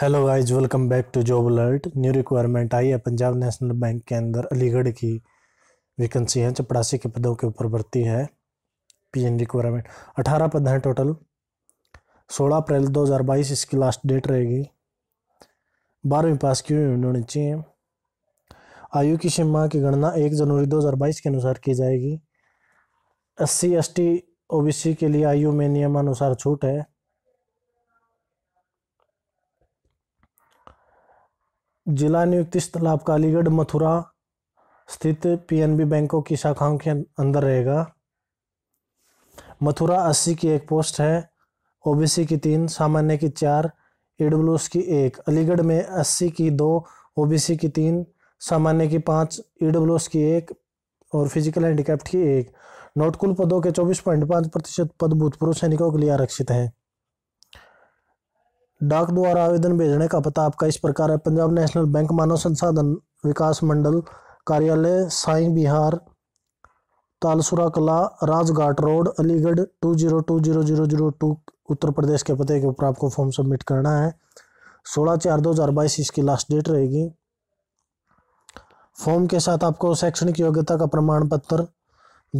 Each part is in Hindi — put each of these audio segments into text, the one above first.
hello guys welcome back to job alert new requirement आई है पंजाब नेशनल बैंक के अंदर अलीगढ़ की वैकेंसी है चपड़ासी के पदों के ऊपर भर्ती है एन रिक्वायरमेंट अठारह पद हैं टोटल सोलह अप्रैल दो हज़ार बाईस इसकी लास्ट डेट रहेगी बारहवीं पास की हुई होनी चाहिए आयु की सीमा की गणना एक जनवरी दो हज़ार बाईस के अनुसार की जाएगी S C S T O B C के लिए आयु में नियमानुसार छूट है जिला नियुक्ति स्थल आपका अलीगढ़ मथुरा स्थित पीएनबी बैंकों की शाखाओं के अंदर रहेगा मथुरा अस्सी की एक पोस्ट है ओबीसी की तीन सामान्य की चार ईडब्ल्यू की एक अलीगढ़ में अस्सी की दो ओबीसी की तीन सामान्य की पाँच ईडब्ल्यू की एक और फिजिकल हैंडीकैप्ट की एक नोट कुल पदों के चौबीस पॉइंट पाँच प्रतिशत पद भूतपूर्व सैनिकों के लिए आरक्षित हैं डाक द्वारा आवेदन भेजने का पता आपका इस प्रकार है पंजाब नेशनल बैंक मानव संसाधन विकास मंडल कार्यालय Sai Bihar Talsura Kala Rajghat road Aligarh two zero two zero zero zero two Uttar Pradesh के पते के ऊपर आपको फॉर्म सबमिट करना है सोलह चार दो हज़ार बाईस इसकी लास्ट डेट रहेगी फॉर्म के साथ आपको शैक्षणिक योग्यता का प्रमाण पत्र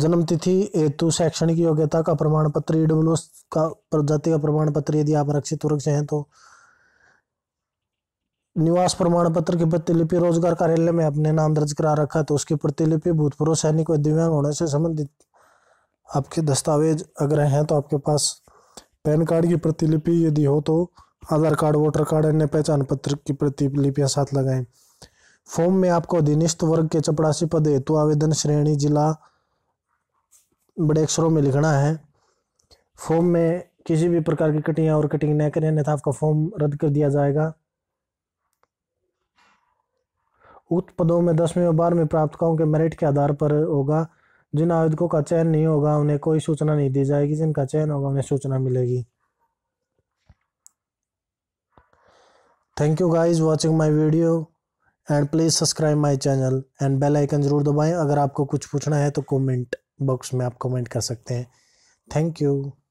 जन्म तिथि हेतु शैक्षणिक योग्यता का प्रमाण पत्र ईडब्ल्यू का प्रजाति का प्रमाण पत्र यदि आप रक्षित वृक्ष हैं तो निवास प्रमाण पत्र की प्रतिलिपि रोजगार कार्यालय में अपने नाम दर्ज करा रखा है तो उसकी प्रतिलिपि भूतपूर्व सैनिक व दिव्यांग होने से संबंधित आपके दस्तावेज अगर हैं तो आपके पास पैन कार्ड की प्रतिलिपि यदि हो तो आधार कार्ड वोटर कार्ड अन्य पहचान पत्र की प्रतिलिपियाँ साथ लगाएं फॉर्म में आपको अधीनस्थ वर्ग के चपड़ासी पद हेतु आवेदन श्रेणी जिला बड़े अक्षरों में लिखना है फॉर्म में किसी भी प्रकार की कटिंग और कटिंग न करें अन्यथा आपका फॉर्म रद्द कर दिया जाएगा उक्त पदों में दसवीं और बारहवीं प्राप्तकों के मेरिट के आधार पर होगा जिन आवेदकों का चयन नहीं होगा उन्हें कोई सूचना नहीं दी जाएगी जिनका चयन होगा उन्हें सूचना मिलेगी thank you guys watching my video and please subscribe my channel and bell icon ज़रूर दबाएं अगर आपको कुछ पूछना है तो कमेंट बॉक्स में आप कमेंट कर सकते हैं थैंक यू